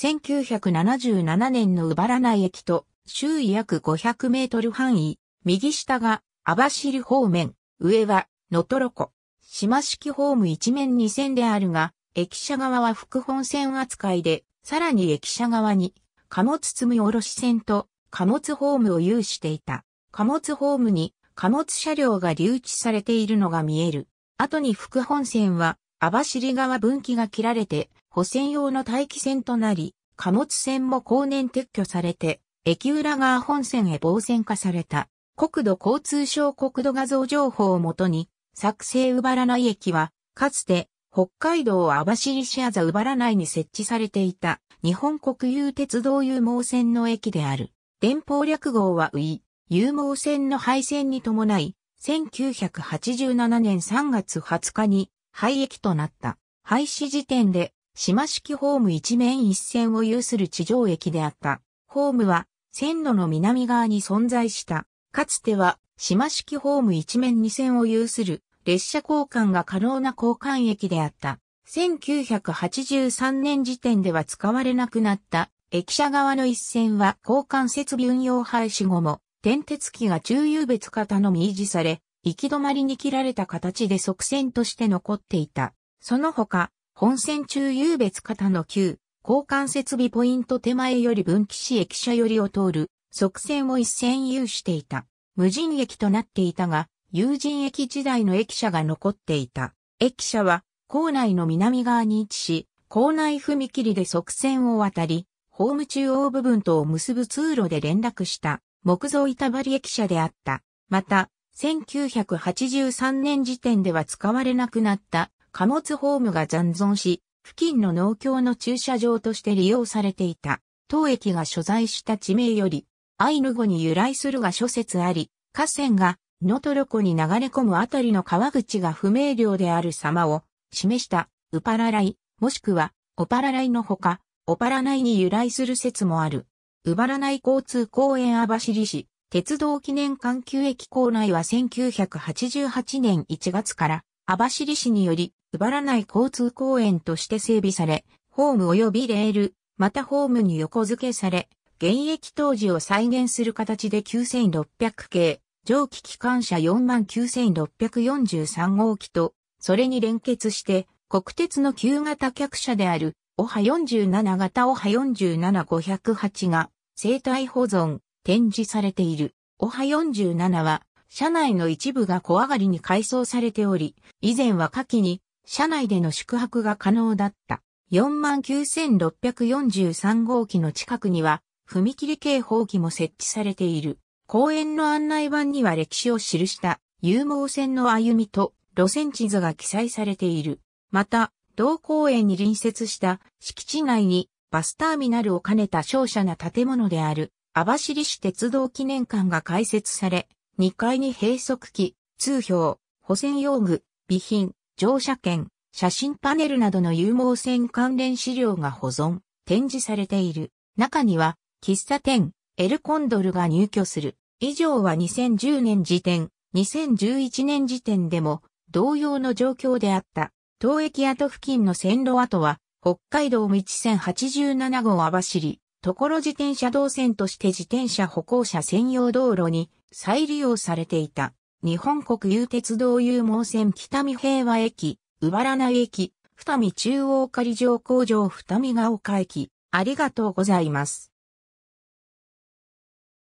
1977年の奪らない駅と、周囲約500メートル範囲、右下が網走方面、上は能ロ湖。島式ホーム一面2線であるが、駅舎側は副本線扱いで、さらに駅舎側に、貨物積み下ろし線と貨物ホームを有していた。貨物ホームに貨物車両が留置されているのが見える。後に副本線は網走側分岐が切られて、補線用の待機線となり、貨物船も後年撤去されて、駅裏側本線へ防線化された。国土交通省国土画像情報をもとに、作成うばらない駅は、かつて、北海道網走市あざうばら内に設置されていた、日本国有鉄道有毛線の駅である。電報略号はウイ、有毛線の廃線に伴い、1987年3月20日に廃駅となった。廃止時点で島式ホーム一面一線を有する地上駅であった。ホームは線路の南側に存在した。かつては島式ホーム一面二線を有する列車交換が可能な交換駅であった。1983年時点では使われなくなった駅舎側の一線は交換設備運用廃止後も転鉄機が中優別型のみ維持され、行き止まりに切られた形で側線として残っていた。その他、本線中優別方の旧、交換設備ポイント手前より分岐し駅舎よりを通る、側線を一線有していた。無人駅となっていたが、有人駅時代の駅舎が残っていた。駅舎は、校内の南側に位置し、校内踏切で側線を渡り、ホーム中央部分とを結ぶ通路で連絡した木造板張駅舎であった。また、1983年時点では使われなくなった貨物ホームが残存し、付近の農協の駐車場として利用されていた。当駅が所在した地名より、アイヌ語に由来するが諸説あり、河川がノトロ湖に流れ込むあたりの川口が不明瞭である様を示したウパラライ、もしくはオパラライのほか、オパラナイに由来する説もある。ウバラナイ交通公園網走市、鉄道記念環球駅構内は1988年1月から網走市によりつばらない交通公園として整備され、ホーム及びレール、またホームに横付けされ、現役当時を再現する形で9600系、蒸気機関車49643号機と、それに連結して、国鉄の旧型客車である、オハ47型オハ47508が、生体保存、展示されている。オハ47は、車内の一部が小上がりに改装されており、以前は下記に車内での宿泊が可能だった。49643号機の近くには、踏切警報機も設置されている。公園の案内板には歴史を記した有毛線の歩みと路線地図が記載されている。また、同公園に隣接した敷地内にバスターミナルを兼ねた商社な建物である網走市鉄道記念館が開設され、2階に閉塞機、通標、保線用具、備品、乗車券、写真パネルなどの有毛線関連資料が保存、展示されている。中には、喫茶店、エルコンドルが入居する。以上は2010年時点、2011年時点でも同様の状況であった。東駅跡付近の線路跡は、北海道道線87号網走、ところ自転車道線として自転車歩行者専用道路に再利用されていた。日本国有鉄道有毛線北見平和駅、上原内駅、二見中央仮上工場二見が丘駅、ありがとうございます。